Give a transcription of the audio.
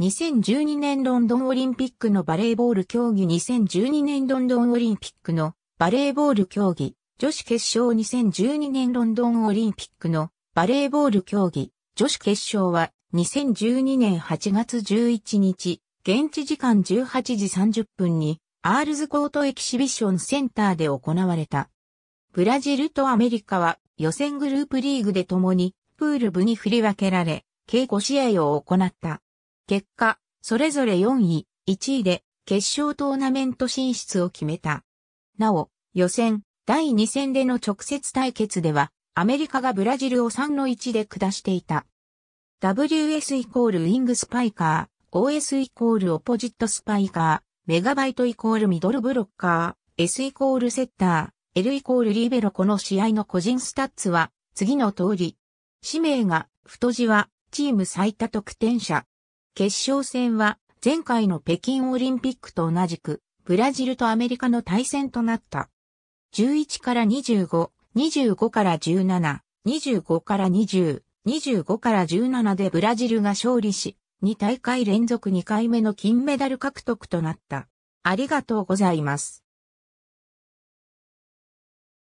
2012年ロンドンオリンピックのバレーボール競技2012年ロンドンオリンピックのバレーボール競技女子決勝2012年ロンドンオリンピックのバレーボール競技女子決勝は2012年8月11日現地時間18時30分にアールズコートエキシビションセンターで行われた。ブラジルとアメリカは予選グループリーグで共にプール部に振り分けられ稽古試合を行った。結果、それぞれ4位、1位で決勝トーナメント進出を決めた。なお、予選、第2戦での直接対決では、アメリカがブラジルを3の1で下していた。WS イコールウィングスパイカー、OS イコールオポジットスパイカー、メガバイトイコールミドルブロッカー、S イコールセッター、L イコールリーベロこの試合の個人スタッツは、次の通り。氏名が、太字は、チーム最多得点者、決勝戦は前回の北京オリンピックと同じくブラジルとアメリカの対戦となった。11から25、25から17、25から20、25から17でブラジルが勝利し、2大会連続2回目の金メダル獲得となった。ありがとうございます。